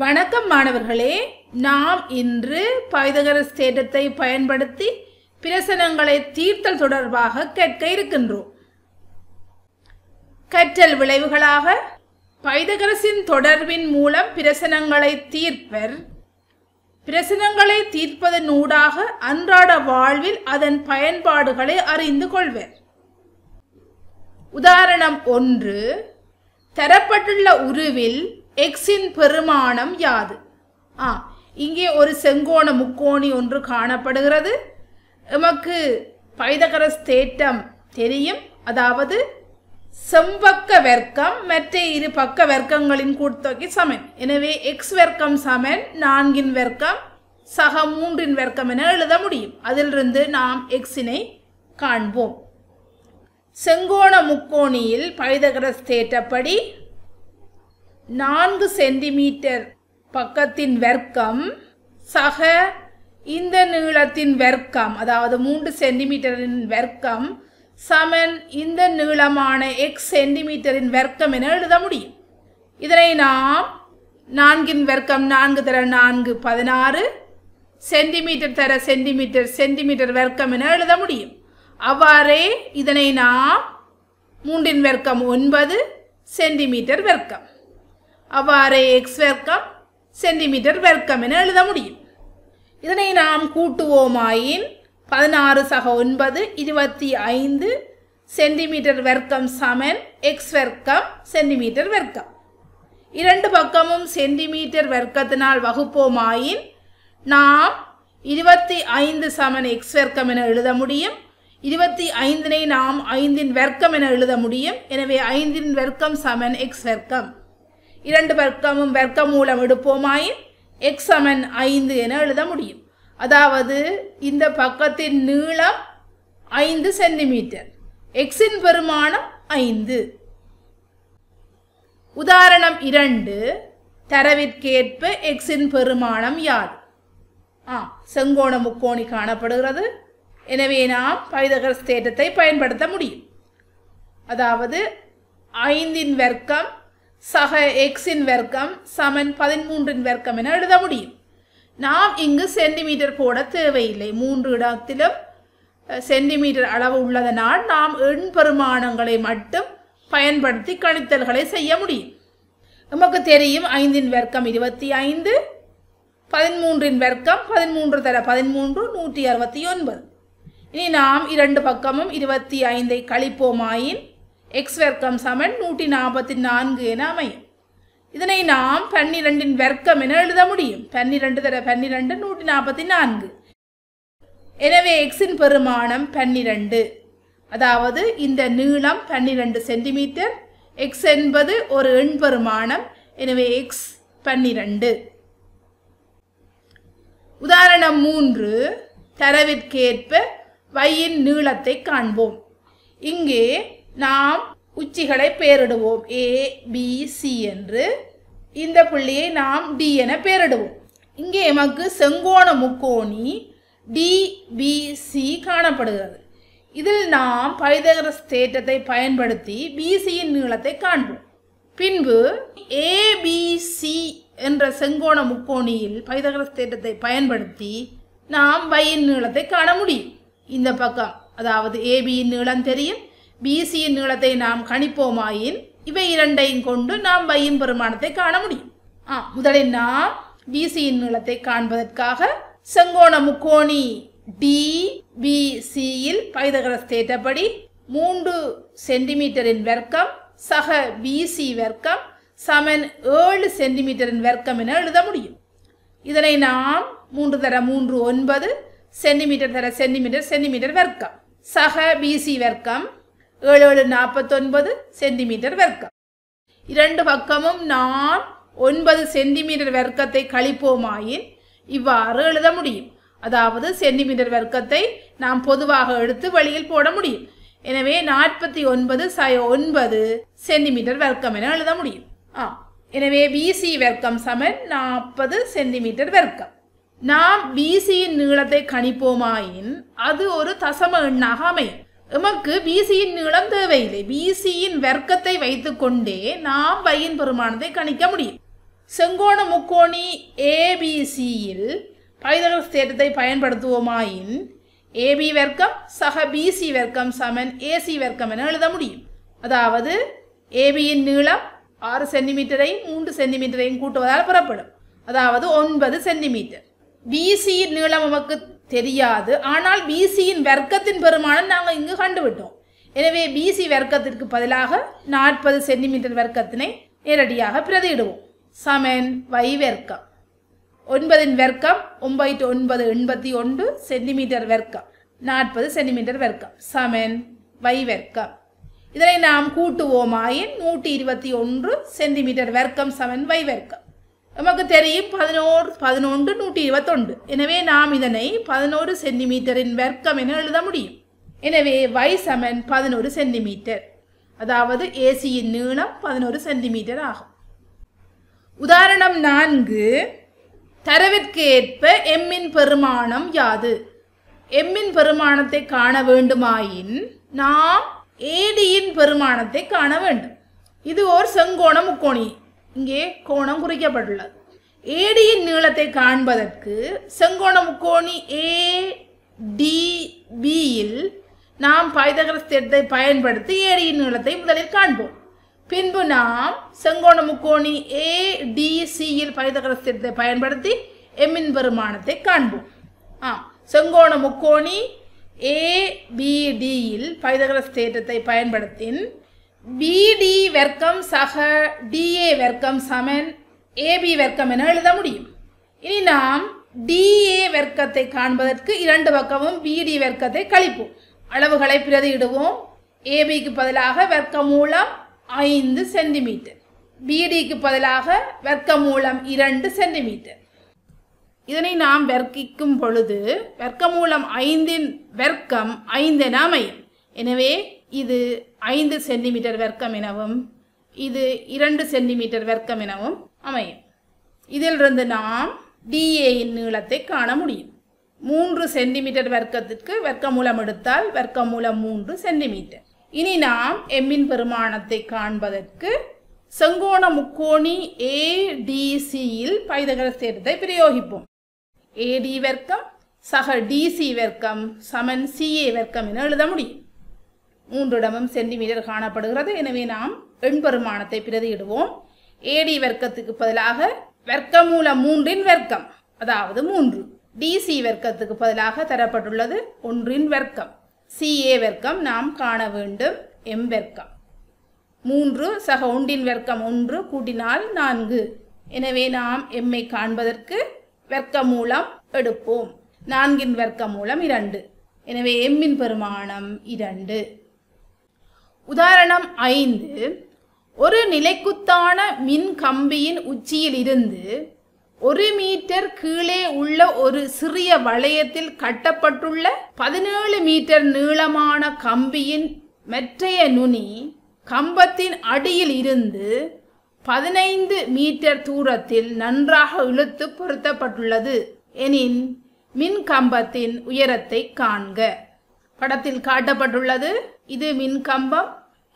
வணக்கம் மாணவர்களே நாம் இன்று பைதகர ஸ்டேட்டத்தை பயன்படுத்தி பிரசனங்களை தீர்த்தல் தொடர்பாக கேட்க இருக்கின்றோம் கற்றல் விளைவுகளாக பைதகரசின் தொடர்பின் மூலம் பிரசனங்களை தீர்ப்பர் பிரசனங்களை தீர்ப்பதன் ஊடாக அன்றாட வாழ்வில் அதன் பயன்பாடுகளை அறிந்து கொள்வர் உதாரணம் ஒன்று தரப்பட்டுள்ள உருவில் எக்ஸின் பெருமானம் யாது ஆ இங்கே ஒரு செங்கோண முக்கோணி ஒன்று காணப்படுகிறது எமக்கு பைதகரஸ் தேட்டம் தெரியும் அதாவது செம்பக்க வர்க்கம் மற்ற இரு பக்க வர்க்கங்களின் கூட்டத்தொகை சமன் எனவே எக்ஸ் வர்க்கம் சமன் நான்கின் வர்க்கம் சக மூன்றின் வர்க்கம் என எழுத முடியும் அதிலிருந்து நாம் எக்ஸினை காண்போம் செங்கோண முக்கோணியில் பைதகரஸ் தேட்டப்படி நான்கு சென்டிமீட்டர் பக்கத்தின் வர்க்கம் சக இந்த நீளத்தின் வர்க்கம் அதாவது மூன்று சென்டிமீட்டரின் வர்க்கம் சமன் இந்த நீளமான எக்ஸ் சென்டிமீட்டரின் வர்க்கம் என எழுத முடியும் இதனை நாம் நான்கின் வர்க்கம் நான்கு தர நான்கு பதினாறு சென்டிமீட்டர் தர சென்டிமீட்டர் சென்டிமீட்டர் வர்க்கம் என எழுத முடியும் அவ்வாறே இதனை நாம் மூன்றின் வர்க்கம் ஒன்பது சென்டிமீட்டர் வர்க்கம் அவ்வாறே எக்ஸ் வெர்க்கம் சென்டிமீட்டர் வெர்க்கம் என எழுத முடியும் இதனை நாம் கூட்டுவோமாயின் பதினாறு சக ஒன்பது இருபத்தி ஐந்து சென்டிமீட்டர் வெர்க்கம் சமன் எக்ஸ் வெர்க்கம் சென்டிமீட்டர் வெர்க்கம் இரண்டு பக்கமும் சென்டிமீட்டர் வெர்க்கத்தினால் வகுப்போமாயின் நாம் இருபத்தி ஐந்து சமன் எக்ஸ் வெர்க்கம் என எழுத முடியும் இருபத்தி ஐந்தினை நாம் ஐந்தின் வெர்க்கம் என எழுத முடியும் எனவே ஐந்தின் வெர்க்கம் சமன் எக்ஸ் வெர்க்கம் இரண்டு வர்க்கமும் வர்க்க மூலம் எடுப்போமாயின் எக்ஸ் சமன் ஐந்து என எழுத முடியும் அதாவது இந்த பக்கத்தின் நீளம் ஐந்து சென்டிமீட்டர் எக்ஸின் பெருமானம் ஐந்து உதாரணம் இரண்டு தரவிற்கேற்ப எக்ஸின் பெருமானம் யாது ஆ செங்கோண முக்கோணி காணப்படுகிறது எனவே நாம் பைதகர் தேட்டத்தை பயன்படுத்த முடியும் அதாவது ஐந்தின் வர்க்கம் சக எக்ஸின் வர்க்கம் சமன் பதிமூன்றின் வர்க்கம் என எழுத முடியும் நாம் இங்கு சென்டிமீட்டர் போட தேவையில்லை மூன்று இடத்திலும் சென்டிமீட்டர் அளவு உள்ளதனால் நாம் எண் பெருமானங்களை மட்டும் பயன்படுத்தி கணித்தல்களை செய்ய முடியும் நமக்கு தெரியும் ஐந்தின் வர்க்கம் இருபத்தி ஐந்து பதிமூன்றின் வர்க்கம் பதிமூன்று தர பதிமூன்று நூற்றி அறுபத்தி ஒன்பது இனி நாம் இரண்டு பக்கமும் இருபத்தி ஐந்தை கழிப்போமாயின் எக்ஸ் வர்க்கம் சமன் நூற்றி நாற்பத்தி நான்கு என அமையும் இதனை நாம் பன்னிரெண்டின் வர்க்கம் என எழுத முடியும் பன்னிரெண்டு தர பன்னிரெண்டு நூற்றி நாற்பத்தி நான்கு எனவே எக்ஸின் பெருமானம் பன்னிரெண்டு அதாவது இந்த நீளம் பன்னிரெண்டு சென்டிமீட்டர் எக்ஸ் என்பது ஒரு எண் பெருமானம் எனவே எக்ஸ் பன்னிரண்டு உதாரணம் மூன்று தரவிற்கேற்ப வையின் நீளத்தை காண்போம் இங்கே நாம் உச்சிகளை பெயரிடுவோம் ஏ பி சி என்று இந்த புள்ளியை நாம் டி என பெயரிடுவோம் இங்கே எமக்கு செங்கோண முக்கோணி டிபிசி காணப்படுகிறது இதில் நாம் பைதகரஸ் தேற்றத்தை பயன்படுத்தி பிசியின் நீளத்தை காண்போம் பின்பு ஏபிசி என்ற செங்கோண முக்கோணியில் பைதகரஸ் தேற்றத்தை பயன்படுத்தி நாம் பையின் நீளத்தை காண முடியும் இந்த பக்கம் அதாவது ஏபியின் நீளம் தெரியும் பிசியின் நீளத்தை நாம் கணிப்போமாயின் இவை இரண்டையும் கொண்டு நாம் வையும் பெருமானத்தை காண முடியும் ஆ முதலில் நாம் பிசியின் நீளத்தை காண்பதற்காக செங்கோண முக்கோணி டி பைதகரஸ் தேற்றப்படி மூன்று சென்டிமீட்டரின் வர்க்கம் சக பிசி வர்க்கம் சமன் ஏழு சென்டிமீட்டரின் வர்க்கம் என எழுத முடியும் இதனை நாம் மூன்று தர மூன்று ஒன்பது சென்டிமீட்டர் தர சென்டிமீட்டர் சென்டிமீட்டர் வர்க்கம் சக பிசி வர்க்கம் ஏழு ஏழு நாற்பத்தொன்பது சென்டிமீட்டர் வர்க்கம் இரண்டு பக்கமும் நாம் ஒன்பது சென்டிமீட்டர் வர்க்கத்தை கழிப்போமாயின் இவ்வாறு எழுத முடியும் அதாவது சென்டிமீட்டர் வர்க்கத்தை நாம் பொதுவாக எடுத்து வழியில் போட முடியும் எனவே நாற்பத்தி ஒன்பது சய ஒன்பது சென்டிமீட்டர் வர்க்கம் என எழுத முடியும் ஆ எனவே பிசி வர்க்கம் சமன் நாற்பது சென்டிமீட்டர் வர்க்கம் நாம் பிசியின் நீளத்தை கணிப்போமாயின் அது ஒரு தசம எண்ணாக அமையும் எமக்கு பிசியின் நீளம் தேவையில்லை பிசியின் வர்க்கத்தை வைத்துக்கொண்டே நாம் பையின் பெருமானத்தை கணிக்க முடியும் செங்கோண முக்கோணி ஏபிசியில் பைதகரஸ் தேற்றத்தை பயன்படுத்துவோமாயின் ஏபி வர்க்கம் சக பிசி வர்க்கம் சமன் ஏசி வர்க்கம் என எழுத முடியும் அதாவது ஏபியின் நீளம் ஆறு சென்டிமீட்டரையும் மூன்று சென்டிமீட்டரையும் கூட்டுவதால் புறப்படும் அதாவது ஒன்பது சென்டிமீட்டர் பிசியின் நீளம் நமக்கு தெரியாது ஆனால் பிசியின் வர்க்கத்தின் பெருமானம் நாங்கள் இங்கு கண்டுவிட்டோம் எனவே பிசி வர்க்கத்திற்கு பதிலாக நாற்பது சென்டிமீட்டர் வர்க்கத்தினை நேரடியாக பிரதியிடுவோம் சமன் வை வர்க்கம் ஒன்பதின் வர்க்கம் ஒன்பது ஒன்பது எண்பத்தி ஒன்று சென்டிமீட்டர் வர்க்கம் நாற்பது சென்டிமீட்டர் வர்க்கம் சமன் வை வர்க்கம் இதனை நாம் கூட்டுவோமாயின் நூற்றி இருபத்தி ஒன்று சென்டிமீட்டர் வர்க்கம் சமன் வை வர்க்கம் நமக்கு தெரியும் பதினோரு பதினொன்று நூற்றி இருபத்தொன்று எனவே நாம் இதனை பதினோரு சென்டிமீட்டரின் வர்க்கம் என எழுத முடியும் எனவே வை சமன் பதினோரு சென்டிமீட்டர் அதாவது ஏசியின் நீளம் பதினோரு சென்டிமீட்டர் ஆகும் உதாரணம் நான்கு தரவிற்கு ஏற்ப எம்மின் பெருமானம் யாது எம்மின் பெருமானத்தை காண வேண்டுமாயின் நாம் ஏடியின் பெருமானத்தை காண வேண்டும் இது ஓர் செங்கோண முக்கோணி இங்கே கோணம் குறிக்கப்பட்டுள்ளது ஏடியின் நீளத்தை காண்பதற்கு செங்கோண முக்கோணி ஏ டிபியில் நாம் பைதகரஸ் தேட்டத்தை பயன்படுத்தி ஏடியின் நீளத்தை முதலில் காண்போம் பின்பு நாம் செங்கோண முக்கோணி ஏடிசியில் பைதகரஸ் தேட்டத்தை பயன்படுத்தி எம்மின் பெருமானத்தை காண்போம் ஆ செங்கோண முக்கோணி ஏபிடியில் பைதகரஸ் தேட்டத்தை பயன்படுத்தின் பிடி வெர்க்கம் சக டிஏ வெர்க்கம் சமன் ஏபி வெர்க்கம் என எழுத முடியும் இனி நாம் டிஏ வெர்க்கத்தை காண்பதற்கு இரண்டு பக்கமும் பிடி வெர்க்கத்தை கழிப்போம் அளவுகளை பிரதியிடுவோம் ஏபிக்கு பதிலாக வெர்க்கமூலம் மூலம் ஐந்து சென்டிமீட்டர் பிடிக்கு பதிலாக வெர்க்கமூலம் மூலம் இரண்டு சென்டிமீட்டர் இதனை நாம் வெர்க்கிக்கும் பொழுது வர்க்க மூலம் ஐந்தின் வெர்க்கம் ஐந்தென அமையும் எனவே இது ஐந்து சென்டிமீட்டர் வெர்க்கம் எனவும் இது இரண்டு சென்டிமீட்டர் வெர்க்கம் எனவும் அமையும் இதிலிருந்து நாம் டிஏயின் நீளத்தை காண முடியும் மூன்று சென்டிமீட்டர் வர்க்கத்திற்கு வர்க்க மூலம் எடுத்தால் வர்க்க மூலம் மூன்று சென்டிமீட்டர் இனி நாம் எம்மின் பெருமாணத்தை காண்பதற்கு செங்கோண முக்கோணி ஏடிசியில் பைதகர தேட்டத்தை பிரயோகிப்போம் ஏடி வர்க்கம் சக டிசி வர்க்கம் சமன் சிஏ வர்க்கம் என எழுத முடியும் மூன்றிடமும் சென்டிமீட்டர் காணப்படுகிறது எனவே நாம் எண்பருமானத்தை பிரதியிடுவோம் ஏடி வர்க்கத்துக்கு பதிலாக வர்க்கமூல மூன்றின் வர்க்கம் அதாவது மூன்று டிசி வர்க்கத்துக்கு பதிலாக தரப்பட்டுள்ளது ஒன்றின் வர்க்கம் சிஏ வர்க்கம் நாம் காண வேண்டும் எம் வர்க்கம் மூன்று சக ஒன்றின் வர்க்கம் ஒன்று கூட்டினால் நான்கு எனவே நாம் எம்மை காண்பதற்கு வர்க்க மூலம் எடுப்போம் நான்கின் வர்க்க மூலம் இரண்டு எனவே எம்மின் பெருமானம் இரண்டு உதாரணம் ஐந்து ஒரு நிலைக்குத்தான மின் கம்பியின் உச்சியில் இருந்து ஒரு மீட்டர் கீழே உள்ள ஒரு சிறிய வளையத்தில் கட்டப்பட்டுள்ள பதினேழு மீட்டர் நீளமான கம்பியின் மெற்றைய நுனி கம்பத்தின் அடியில் இருந்து பதினைந்து மீட்டர் தூரத்தில் நன்றாக இழுத்து பொருத்தப்பட்டுள்ளது எனின் மின் கம்பத்தின் உயரத்தை காண்க படத்தில் காட்டப்பட்டுள்ளது இது மின்கம்பம்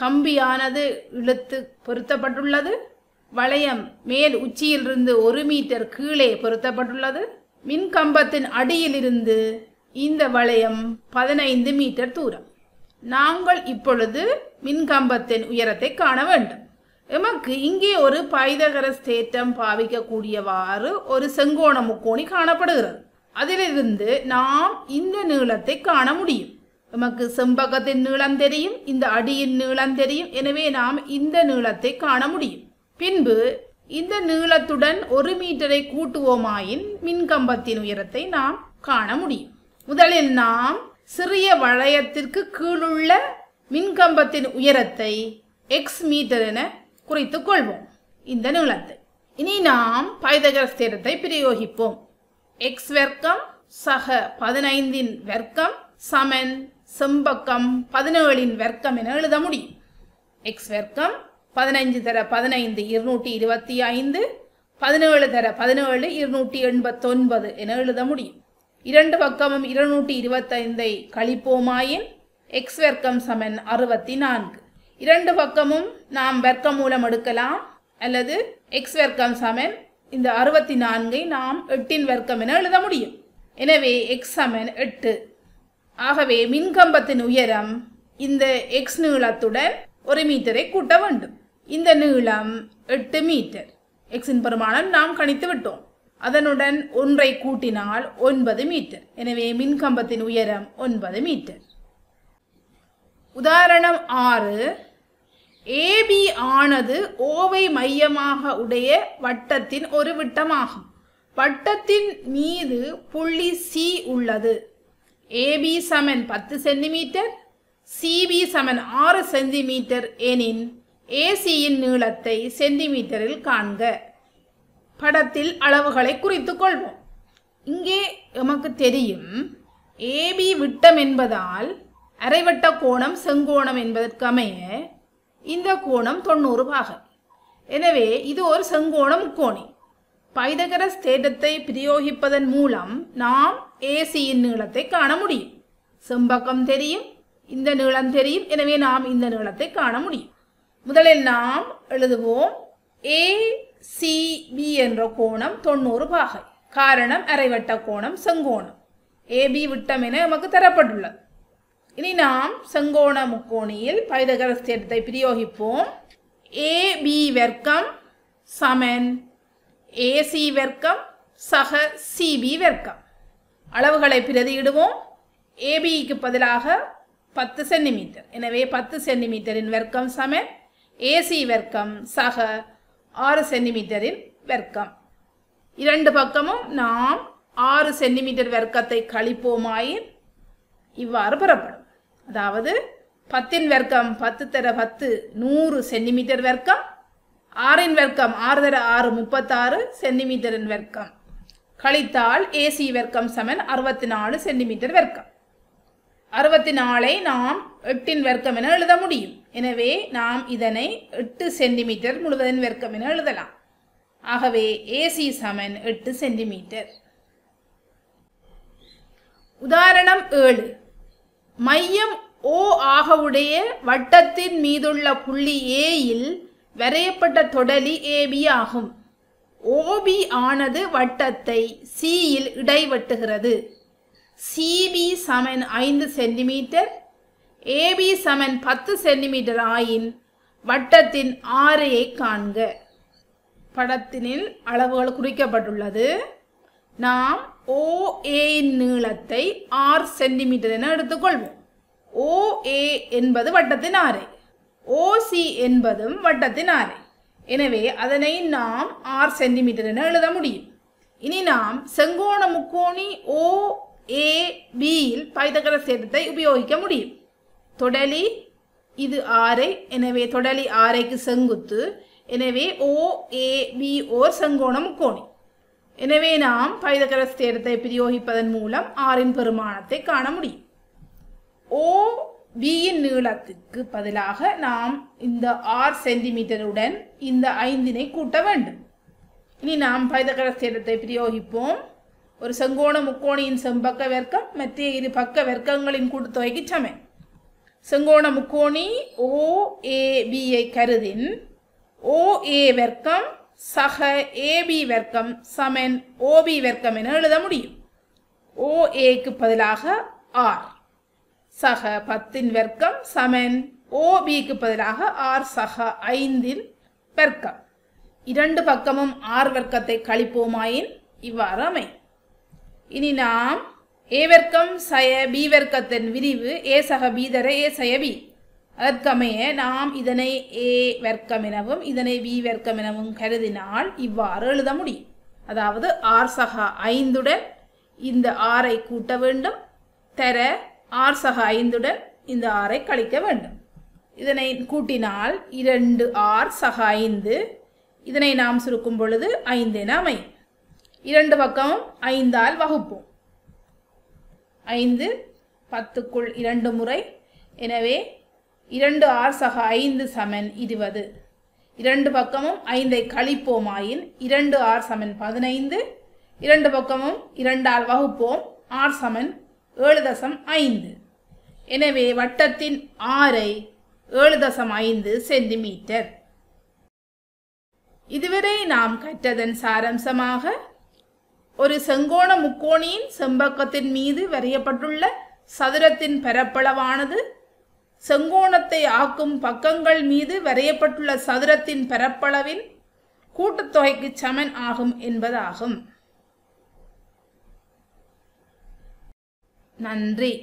கம்பியானது இழுத்து பொருத்தப்பட்டுள்ளது வளையம் மேல் உச்சியிலிருந்து ஒரு மீட்டர் கீழே பொருத்தப்பட்டுள்ளது மின்கம்பத்தின் அடியிலிருந்து இந்த வளையம் பதினைந்து மீட்டர் தூரம் நாங்கள் இப்பொழுது மின்கம்பத்தின் உயரத்தை காண வேண்டும் எமக்கு இங்கே ஒரு பைதகர தேற்றம் பாவிக்கக்கூடியவாறு ஒரு செங்கோண முக்கோணி காணப்படுகிறது அதிலிருந்து நாம் இந்த நீளத்தை காண முடியும் நமக்கு செம்பகத்தின் நீளம் தெரியும் இந்த அடியின் நீளம் தெரியும் எனவே நாம் இந்த நீளத்தை காண முடியும் பின்பு இந்த நீளத்துடன் ஒரு மீட்டரை கூட்டுவோமாயின் மின்கம்பத்தின் உயரத்தை நாம் காண முடியும் முதலில் நாம் சிறிய வளையத்திற்கு கீழுள்ள மின்கம்பத்தின் உயரத்தை எக்ஸ் மீட்டர் என குறைத்து கொள்வோம் இந்த நீளத்தை இனி நாம் பைதகரஸ் தேரத்தை பிரயோகிப்போம் எக்ஸ் வர்க்கம் சக பதினைந்தின் வர்க்கம் சமன் செம்பக்கம் பதினேழின் வர்க்கம் என எழுத முடியும் எக்ஸ் வர்க்கம் பதினைஞ்சு தர பதினைந்து இருநூற்றி இருபத்தி ஐந்து பதினேழு தர பதினேழு இருநூற்றி எண்பத்தொன்பது என எழுத முடியும் இரண்டு பக்கமும் இருநூற்றி இருபத்தைந்தை கழிப்போமாயின் எக்ஸ் வர்க்கம் சமன் அறுபத்தி நான்கு இரண்டு பக்கமும் நாம் வர்க்கம் மூலம் எடுக்கலாம் அல்லது எக்ஸ் வர்க்கம் சமன் இந்த அறுபத்தி நான்கை நாம் எட்டின் வர்க்கம் என எழுத முடியும் எனவே எக்ஸ் சமன் எட்டு ஆகவே மின்கம்பத்தின் உயரம் இந்த எக்ஸ் நீளத்துடன் ஒரு மீட்டரை கூட்ட வேண்டும் இந்த நீளம் எட்டு மீட்டர் எக்ஸின் பெருமானம் நாம் கணித்து விட்டோம் அதனுடன் ஒன்றை கூட்டினால் ஒன்பது மீட்டர் எனவே மின்கம்பத்தின் உயரம் ஒன்பது மீட்டர் உதாரணம் ஆறு ஏபி ஆனது ஓவை மையமாக உடைய வட்டத்தின் ஒரு விட்டமாகும் வட்டத்தின் மீது புள்ளி சி உள்ளது ஏபி சமன் பத்து சென்டிமீட்டர் சிபி சமன் ஆறு சென்டிமீட்டர் எனின் ஏசியின் நீளத்தை சென்டிமீட்டரில் காண்க படத்தில் அளவுகளை குறித்து கொள்வோம் இங்கே நமக்கு தெரியும் ஏபி விட்டம் என்பதால் அரைவட்ட கோணம் செங்கோணம் என்பதற்கமைய இந்த கோணம் தொண்ணூறு பாகை எனவே இது ஒரு செங்கோணம் கோணி பைதகர தேட்டத்தை பிரயோகிப்பதன் மூலம் நாம் ஏசியின் நீளத்தை காண முடியும் செம்பக்கம் தெரியும் இந்த நீளம் தெரியும் எனவே நாம் இந்த நீளத்தை காண முடியும் முதலில் நாம் எழுதுவோம் ஏ சிபி என்ற கோணம் தொண்ணூறு பாகை காரணம் அரைவட்ட கோணம் செங்கோணம் ஏபி விட்டம் என நமக்கு தரப்பட்டுள்ளது இனி நாம் செங்கோண முக்கோணியில் பைதகரஸ் தேட்டத்தை பிரயோகிப்போம் ஏபி வர்க்கம் சமன் ஏசி வர்க்கம் சக சிபி வர்க்கம் அளவுகளை பிரதியிடுவோம் ஏபிக்கு பதிலாக பத்து சென்டிமீட்டர் எனவே பத்து சென்டிமீட்டரின் வர்க்கம் சம ஏசி வர்க்கம் சக ஆறு சென்டிமீட்டரின் வர்க்கம் இரண்டு பக்கமும் நாம் ஆறு சென்டிமீட்டர் வர்க்கத்தை கழிப்போமாயின் இவ்வாறு பெறப்படும் அதாவது பத்தின் வர்க்கம் பத்து தர பத்து நூறு சென்டிமீட்டர் வர்க்கம் ஆறின் வர்க்கம் ஆறு தர ஆறு முப்பத்தாறு சென்டிமீட்டரின் வர்க்கம் கழித்தால் ஏசி வர்க்கம் சமன் அறுபத்தி நாலு சென்டிமீட்டர் வர்க்கம் அறுபத்தி நாலை நாம் எட்டின் வர்க்கம் என எழுத முடியும் எனவே நாம் இதனை எட்டு சென்டிமீட்டர் முழுவதின் வர்க்கம் என எழுதலாம் ஆகவே ஏசி சமன் எட்டு சென்டிமீட்டர் உதாரணம் ஏழு மையம் ஓ ஆக உடைய வட்டத்தின் மீதுள்ள புள்ளி ஏயில் வரையப்பட்ட தொடலி ஏபி ஆகும் ஓபி ஆனது வட்டத்தை சியில் இடைவெட்டுகிறது சிபி சமன் ஐந்து சென்டிமீட்டர் ஏபி சமன் பத்து சென்டிமீட்டர் ஆயின் வட்டத்தின் ஆரையை காண்க படத்தினில் அளவுகள் குறிக்கப்பட்டுள்ளது நாம் ஓஏயின் நீளத்தை ஆறு சென்டிமீட்டர் என எடுத்துக்கொள்வோம் ஓஏ என்பது வட்டத்தின் ஆரை ஓசி என்பதும் வட்டத்தின் ஆரை எனவே அதனை நாம் ஆர் சென்டிமீட்டர் என எழுத முடியும் இனி நாம் செங்கோண முக்கோணி ஓ ஏ பியில் பைதகர சேதத்தை உபயோகிக்க முடியும் தொடலி இது ஆரை எனவே தொடலி ஆரைக்கு செங்குத்து எனவே ஓ ஏ பி ஓர் செங்கோண முக்கோணி எனவே நாம் பைதகரஸ் தேரத்தை பிரயோகிப்பதன் மூலம் ஆரின் பெருமானத்தை காண முடியும் ஓ பியின் நீளத்துக்கு பதிலாக நாம் இந்த ஆறு சென்டிமீட்டருடன் இந்த ஐந்தினை கூட்ட வேண்டும் இனி நாம் பைதகர தேடத்தை பிரயோகிப்போம் ஒரு செங்கோண முக்கோணியின் செம்பக்க வர்க்கம் மற்ற இரு பக்க வர்க்கங்களின் கூட்டுத்தொகைக்கு சமை செங்கோண முக்கோணி ஓஏபியை கருதின் ஓஏ வர்க்கம் சக ஏபி வர்க்கம் சமன் ஓபி வர்க்கம் என எழுத முடியும் ஓஏக்கு பதிலாக ஆர் சக பத்தின் வர்க்கம் சமன் ஓபிக்கு பதிலாக ஆர் சக ஐந்தின் பெருக்கம் இரண்டு பக்கமும் ஆர் வர்க்கத்தை கழிப்போமாயின் இவ்வாறு அமை இனி நாம் ஏ வர்க்கம் சய பி வர்க்கத்தின் விரிவு ஏ சக பி தர ஏ சய பி அதற்கமைய நாம் இதனை ஏ வர்க்கம் எனவும் இதனை பி வர்க்கம் எனவும் கருதினால் இவ்வாறு எழுத முடியும் அதாவது ஆர் சகா ஐந்துடன் இந்த ஆரை கூட்ட வேண்டும் தர ஆர் சக ஐந்துடன் இந்த ஆரை கழிக்க வேண்டும் இதனை கூட்டினால் இரண்டு ஆர் சக ஐந்து இதனை நாம் சுருக்கும் பொழுது ஐந்து என அமையும் இரண்டு பக்கமும் ஐந்தால் வகுப்போம் ஐந்து பத்துக்குள் இரண்டு முறை எனவே இரண்டு ஆர் சக ஐந்து சமன் இருபது இரண்டு பக்கமும் ஐந்தை கழிப்போமாயின் இரண்டு ஆர் சமன் பதினைந்து இரண்டு பக்கமும் இரண்டால் வகுப்போம் ஆர் சமன் ஏழு தசம் ஐந்து எனவே வட்டத்தின் ஆரை ஏழு தசம் ஐந்து சென்டிமீட்டர் இதுவரை நாம் கற்றதன் சாரம்சமாக ஒரு செங்கோண முக்கோணியின் செம்பக்கத்தின் மீது வரையப்பட்டுள்ள சதுரத்தின் பரப்பளவானது செங்கோணத்தை ஆக்கும் பக்கங்கள் மீது வரையப்பட்டுள்ள சதுரத்தின் பரப்பளவின் கூட்டுத்தொகைக்கு சமன் ஆகும் என்பதாகும் நன்றி